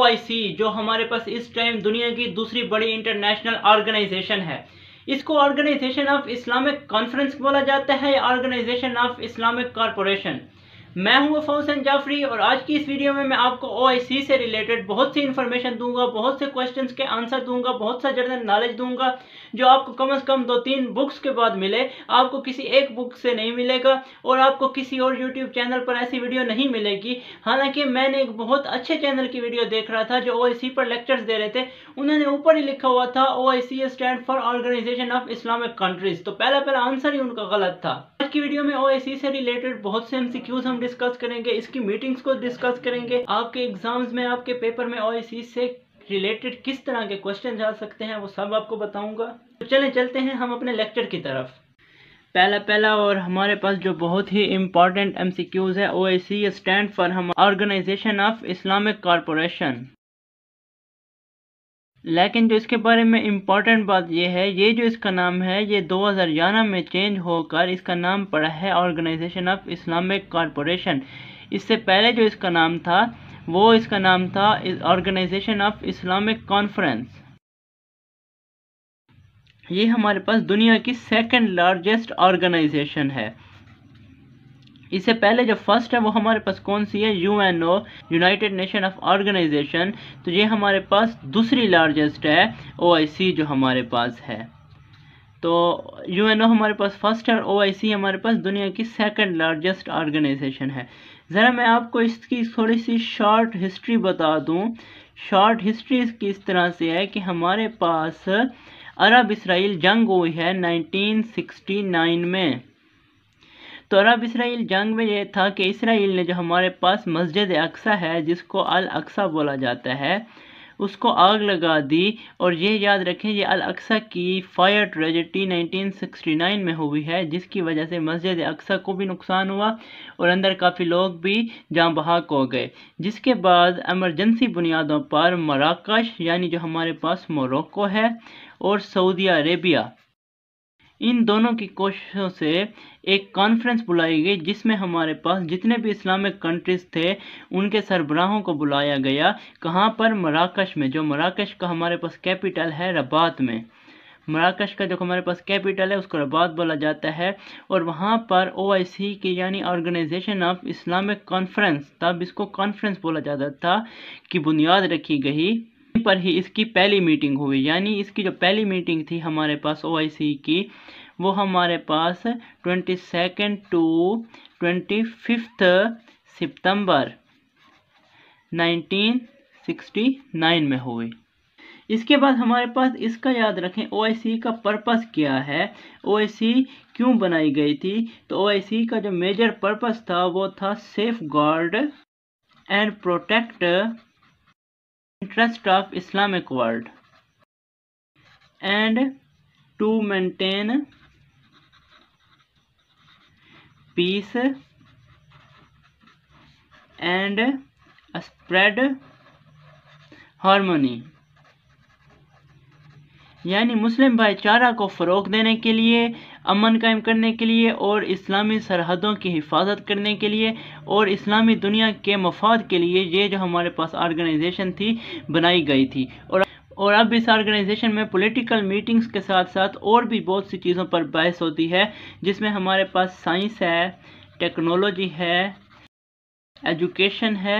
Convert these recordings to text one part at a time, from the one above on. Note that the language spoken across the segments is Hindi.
ओआईसी जो हमारे पास इस टाइम दुनिया की दूसरी बड़ी इंटरनेशनल ऑर्गेनाइजेशन है इसको ऑर्गेनाइजेशन ऑफ इस्लामिक कॉन्फ्रेंस बोला जाता है या ऑर्गेनाइजेशन ऑफ इस्लामिक कॉरपोरेशन मैं हूं फौसन जाफरी और आज की इस वीडियो में मैं आपको ओ से रिलेटेड बहुत सी इन्फॉर्मेशन दूंगा बहुत से क्वेश्चन के आंसर दूंगा बहुत सा जनरल नॉलेज दूंगा जो आपको कम से कम दो तीन बुक्स के बाद मिले आपको किसी एक बुक से नहीं मिलेगा और आपको किसी और यूट्यूब चैनल पर ऐसी वीडियो नहीं मिलेगी हालांकि मैंने एक बहुत अच्छे चैनल की वीडियो देख रहा था जो ओ पर लेक्चर्स दे रहे थे उन्होंने ऊपर ही लिखा हुआ था O stand for organisation of Islamic countries तो पहला पहला आंसर ही उनका गलत था आज की वीडियो में ओ से रिलेटेड बहुत से एम हम डिस्कस करेंगे इसकी मीटिंग्स को डिस्कस करेंगे आपके एग्जाम्स में आपके पेपर में और इसी से रिलेटेड किस तरह के क्वेश्चन आ सकते हैं वो सब आपको बताऊंगा तो चलें चलते हैं हम अपने लेक्चर की तरफ पहला पहला और हमारे पास जो बहुत ही इम्पॉर्टेंट एम सी क्यूज़ है O I C stand for हम ऑर्गेनाइजेशन ऑफ इस्लामिक कॉरपोरेशन लेकिन जो इसके बारे में इम्पॉर्टेंट बात यह है ये जो इसका नाम है ये 2011 में चेंज होकर इसका नाम पड़ा है ऑर्गेनाइजेशन ऑफ इस्लामिक कॉरपोरेशन इससे पहले जो इसका नाम था वो इसका नाम था ऑर्गेनाइजेशन ऑफ इस्लामिक कॉन्फ्रेंस ये हमारे पास दुनिया की सेकंड लार्जेस्ट ऑर्गेनाइजेशन है इससे पहले जो फर्स्ट है वो हमारे पास कौन सी है U N O United Nation of organisation तो ये हमारे पास दूसरी लार्जेस्ट है ओ आई सी जो हमारे पास है तो यू एन ओ हमारे पास फर्स्ट है और ओ आई सी हमारे पास दुनिया की सेकंड लार्जेस्ट ऑर्गेनाइजेशन है ज़रा मैं आपको इसकी थोड़ी सी शॉर्ट हिस्ट्री बता दूँ शॉर्ट हिस्ट्री इसकी इस तरह से है कि हमारे पास अरब इसराइल जंग हुई है नाइन में तो अरब इसराइल जंग में यह था कि इसराइल ने जो हमारे पास मस्जिद अक्सा है जिसको अल अक्सा बोला जाता है उसको आग लगा दी और ये याद रखें ये अल अक्सा की फायर ट्रेजिटी 1969 में हुई है जिसकी वजह से मस्जिद अक्सा को भी नुकसान हुआ और अंदर काफ़ी लोग भी जहाँ बहाक हो गए जिसके बाद एमरजेंसी बुनियादों पर मराकश यानी जो हमारे पास मोरक्को है और सऊदी अरेबिया इन दोनों की कोशिशों से एक कॉन्फ्रेंस बुलाई गई जिसमें हमारे पास जितने भी इस्लामिक कंट्रीज़ थे उनके सरबराहों को बुलाया गया कहाँ पर मराकश में जो मराकश का हमारे पास कैपिटल है रबात में मराकश का जो हमारे पास कैपिटल है उसको रबात बोला जाता है और वहाँ पर ओ की यानी ऑर्गेनाइजेशन ऑफ इस्लामिक कॉन्फ्रेंस तब इसको कॉन्फ्रेंस बोला जाता था कि बुनियाद रखी गई पर ही इसकी पहली मीटिंग हुई यानी इसकी जो पहली मीटिंग थी हमारे पास ओ की वो हमारे पास twenty second to twenty fifth सितंबर 1969 में हुई इसके बाद हमारे पास इसका याद रखें ओ का पर्पस क्या है ओ क्यों बनाई गई थी तो ओ का जो मेजर पर्पस था वो था safeguard and protect interest of Islamic world and to maintain peace and spread harmony यानी मुस्लिम भाईचारा को फ़रोग देने के लिए अमन कायम करने के लिए और इस्लामी सरहदों की हिफाजत करने के लिए और इस्लामी दुनिया के मफाद के लिए ये जो हमारे पास आर्गनाइजेशन थी बनाई गई थी और और अब इस ऑर्गेनाइजेशन में पॉलिटिकल मीटिंग्स के साथ साथ और भी बहुत सी चीज़ों पर बहस होती है जिसमें हमारे पास साइंस है टेक्नोलॉजी है एजुकेशन है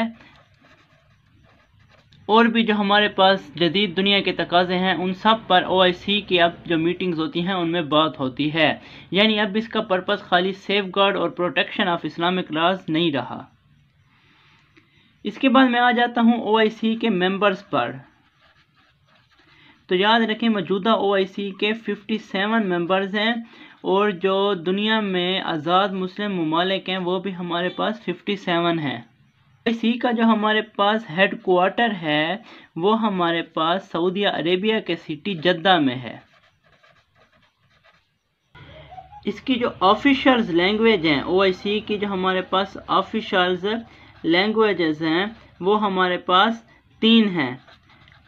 और भी जो हमारे पास जदीद दुनिया के तकाजे हैं उन सब पर ओ की अब जो मीटिंग्स होती हैं उनमें बात होती है यानी अब इसका पर्पज़ खाली सेफ गार्ड और प्रोटेक्शन ऑफ इस्लामिक लॉज नहीं रहा इसके बाद मैं आ जाता हूँ ओ के मेंबर्स पर तो याद रखें मौजूदा ओ के 57 मेंबर्स हैं और जो दुनिया में आज़ाद मुस्लिम ममालिक हैं वो भी हमारे पास 57 हैं सी का जो हमारे पास हेड क्वार्टर है वो हमारे पास सऊदी अरेबिया के सिटी जद्दा में है इसकी जो ऑफिशल्स लैंग्वेज हैं ओ की जो हमारे पास ऑफिशल्स लैंग्वेजेस हैं वो हमारे पास तीन हैं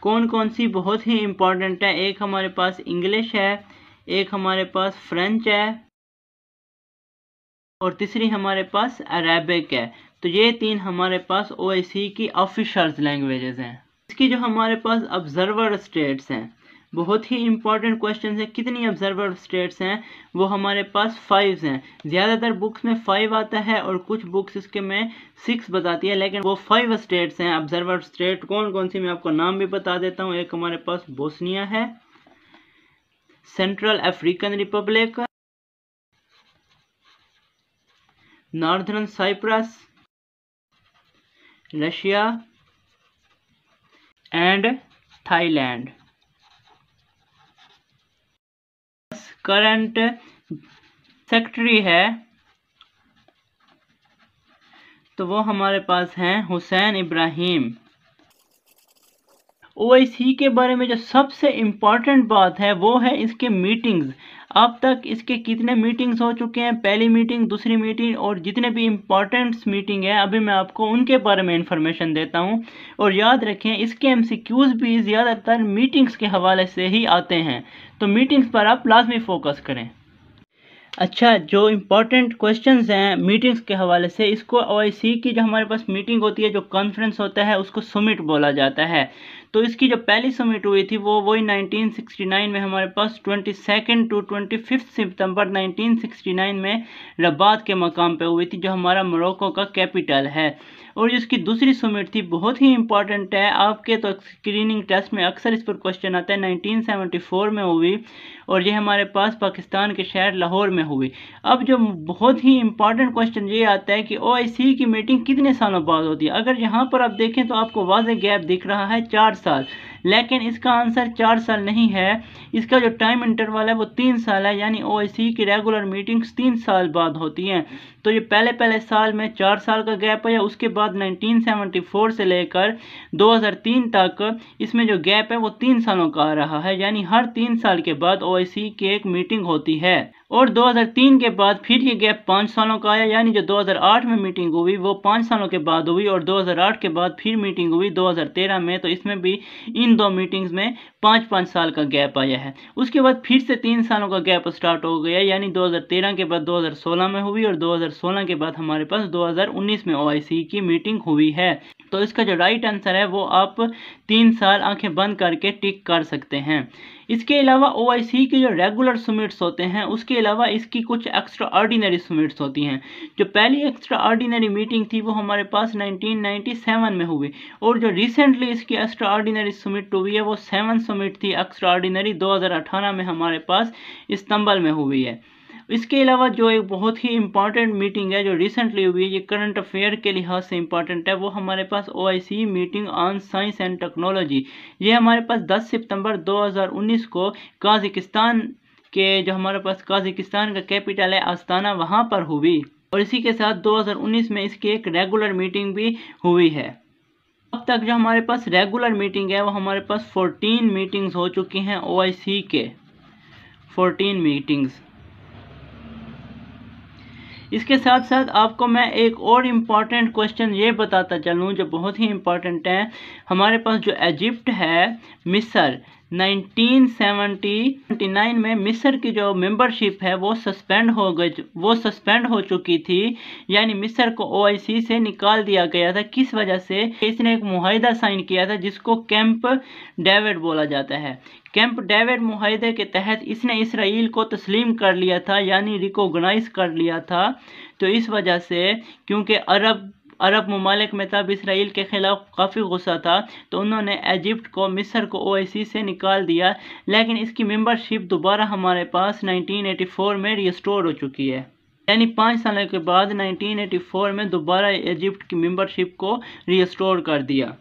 कौन कौन सी बहुत ही इम्पॉर्टेंट है एक हमारे पास इंग्लिश है एक हमारे पास फ्रेंच है और तीसरी हमारे पास अरेबिक है तो ये तीन हमारे पास ओ की ऑफिशल लैंग्वेजेस हैं इसकी जो हमारे पास ऑब्जर्वर स्टेट्स हैं बहुत ही इंपॉर्टेंट क्वेश्चन है कितनी ऑब्जर्वर स्टेट्स हैं वो हमारे पास फाइव हैं ज़्यादातर बुक्स में फाइव आता है और कुछ बुक्स इसके में सिक्स बताती है लेकिन वो फाइव स्टेट्स हैं ऑब्जर्वर स्टेट कौन कौन सी मैं आपको नाम भी बता देता हूँ एक हमारे पास बोसनिया है Central African Republic northern Cyprus Russia and Thailand current secretary है तो वो हमारे पास हैं हुसैन इब्राहिम ओ के बारे में जो सबसे इम्पॉर्टेंट बात है वो है इसके मीटिंग्स अब तक इसके कितने मीटिंग्स हो चुके हैं पहली मीटिंग दूसरी मीटिंग और जितने भी इम्पॉर्टेंट्स मीटिंग है अभी मैं आपको उनके बारे में इंफॉर्मेशन देता हूँ और याद रखें इसके एम भी ज़्यादातर मीटिंग्स के हवाले से ही आते हैं तो मीटिंग्स पर आप लाजमी फोकस करें अच्छा जो इम्पॉर्टेंट क्वेश्चंस हैं मीटिंग्स के हवाले से इसको ओ की जो हमारे पास मीटिंग होती है जो कॉन्फ्रेंस होता है उसको सुमिट बोला जाता है तो इसकी जो पहली समिट हुई थी वो वही 1969 में हमारे पास twenty second to twenty fifth सितम्बर नाइनटीन में रबात के मकाम पे हुई थी जो हमारा मोरक्को का कैपिटल है और जिसकी इसकी दूसरी सुमिट थी बहुत ही इंपॉर्टेंट है आपके तो स्क्रीनिंग टेस्ट में अक्सर इस पर क्वेश्चन आता है 1974 में हुई और ये हमारे पास पाकिस्तान के शहर लाहौर में हुई अब जो बहुत ही इंपॉर्टेंट क्वेश्चन ये आता है कि ओ की मीटिंग कितने सालों बाद होती है अगर यहाँ पर आप देखें तो आपको वाज गैप दिख रहा है चार साल लेकिन इसका आंसर चार साल नहीं है इसका जो टाइम इंटरवल है वो तीन साल है यानी ओ की रेगुलर मीटिंग्स तीन साल बाद होती हैं तो ये पहले पहले साल में चार साल का गैप है उसके बाद 1974 से लेकर 2003 तक इसमें जो गैप है वो तीन सालों का आ रहा है यानी हर तीन साल के बाद ओ के एक मीटिंग होती है और 2003 के बाद फिर ये गैप पाँच सालों का आया यानी जो 2008 में मीटिंग हुई वो पाँच सालों के बाद हुई और 2008 के बाद फिर मीटिंग हुई 2013 में तो इसमें भी इन दो मीटिंग्स में पाँच पाँच साल का गैप आया है उसके बाद फिर से तीन सालों का गैप स्टार्ट हो गया यानी 2013 के बाद 2016 में हुई और 2016 के बाद हमारे पास 2019 में ओ e की मीटिंग हुई है तो इसका जो राइट आंसर है वो आप तीन साल आँखें बंद करके टिक कर सकते हैं इसके अलावा ओ के जो रेगुलर समिट्स होते हैं उसके अलावा इसकी कुछ एक्स्ट्रा ऑर्डिनरी समिट्स होती हैं जो पहली एक्स्ट्रा ऑर्डिनरी मीटिंग थी वो हमारे पास 1997 में हुई और जो रिसेंटली इसकी एक्स्ट्रा ऑर्डिनरी समिट हुई है वो सेवन समिट थी एक्स्ट्रा ऑर्डिनरी दो में हमारे पास इस्तंबल में हुई है इसके अलावा जो एक बहुत ही इंपॉर्टेंट मीटिंग है जो रिसेंटली हुई है ये करंट अफेयर के लिहाज से इंपॉर्टेंट है वो हमारे पास O meeting on science and technology ये हमारे पास दस सितम्बर दो को काजिकिस्तान के जो हमारे पास काजिकिस्तान का कैपिटल है आस्ताना वहाँ पर हुई और इसी के साथ 2019 में इसकी एक रेगुलर मीटिंग भी हुई है अब तक जो हमारे पास रेगुलर मीटिंग है वो हमारे पास 14 मीटिंग्स हो चुकी हैं ओ के 14 मीटिंग्स इसके साथ साथ आपको मैं एक और इम्पॉर्टेंट क्वेश्चन ये बताता चलूँ जो बहुत ही इम्पॉर्टेंट है हमारे पास जो इजिप्ट है मिसर 1979 में मिस्र की जो मेंबरशिप है वो सस्पेंड हो गई वो सस्पेंड हो चुकी थी यानी मिस्र को ओआईसी से निकाल दिया गया था किस वजह से इसने एक माहिदा साइन किया था जिसको कैंप डेविड बोला जाता है कैंप डेविड माहे के तहत इसने इसराइल को तस्लीम कर लिया था यानी रिकोगनाइज कर लिया था तो इस वजह से क्योंकि अरब अरब ममालिक में तब इसराइल के खिलाफ काफ़ी गुस्सा था तो उन्होंने इजिप्ट को मिस्र को सी से निकाल दिया लेकिन इसकी मेंबरशिप दोबारा हमारे पास 1984 में रिस्टोर हो चुकी है यानी पाँच सालों के बाद 1984 में दोबारा इजिप्ट की मेंबरशिप को रिस्टोर कर दिया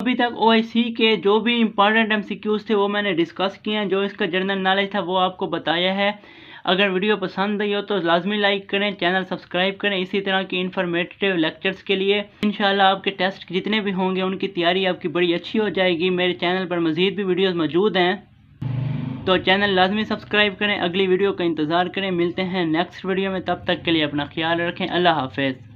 अभी तक ओ के जो भी इम्पॉर्टेंट एम थे वो मैंने डिस्कस किए हैं जो इसका जनरल नॉलेज था वो आपको बताया है अगर वीडियो पसंद आई हो तो लाजमी लाइक करें चैनल सब्सक्राइब करें इसी तरह की इन्फॉर्मेटिव लेक्चर्स के लिए इन आपके टेस्ट जितने भी होंगे उनकी तैयारी आपकी बड़ी अच्छी हो जाएगी मेरे चैनल पर मज़ीद भी वीडियोज़ मौजूद हैं तो चैनल लाजमी सब्सक्राइब करें अगली वीडियो का इंतज़ार करें मिलते हैं नेक्स्ट वीडियो में तब तक के लिए अपना ख्याल रखें अल्लाह हाफिज़